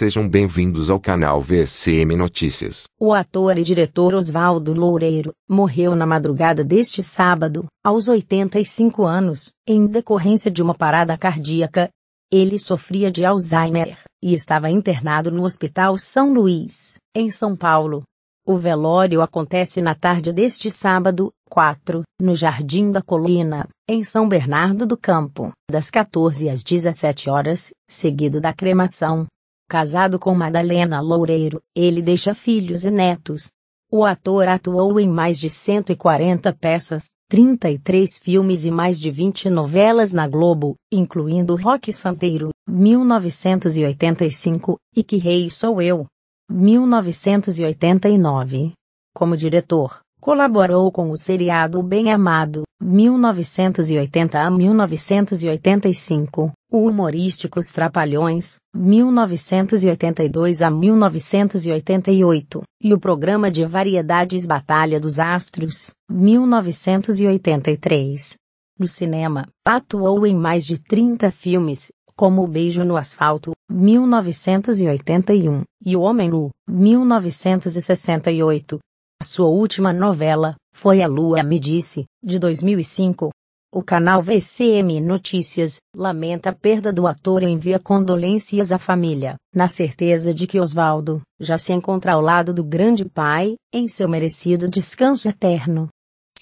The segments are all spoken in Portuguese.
Sejam bem-vindos ao canal VCM Notícias. O ator e diretor Oswaldo Loureiro morreu na madrugada deste sábado, aos 85 anos, em decorrência de uma parada cardíaca. Ele sofria de Alzheimer e estava internado no Hospital São Luís, em São Paulo. O velório acontece na tarde deste sábado, 4, no Jardim da Colina, em São Bernardo do Campo, das 14 às 17 horas, seguido da cremação, Casado com Madalena Loureiro, ele deixa filhos e netos. O ator atuou em mais de 140 peças, 33 filmes e mais de 20 novelas na Globo, incluindo Rock Santeiro, 1985, e Que Rei Sou Eu, 1989. Como diretor, Colaborou com o seriado Bem Amado, 1980 a 1985, o humorístico Os Trapalhões, 1982 a 1988, e o programa de variedades Batalha dos Astros, 1983. No cinema, atuou em mais de 30 filmes, como O Beijo no Asfalto, 1981, e O Homem Lu 1968, sua última novela foi A Lua Me Disse, de 2005. O canal VCM Notícias lamenta a perda do ator e envia condolências à família, na certeza de que Oswaldo já se encontra ao lado do grande pai, em seu merecido descanso eterno.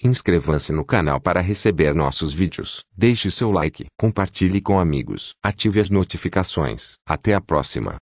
Inscreva-se no canal para receber nossos vídeos. Deixe seu like, compartilhe com amigos, ative as notificações. Até a próxima.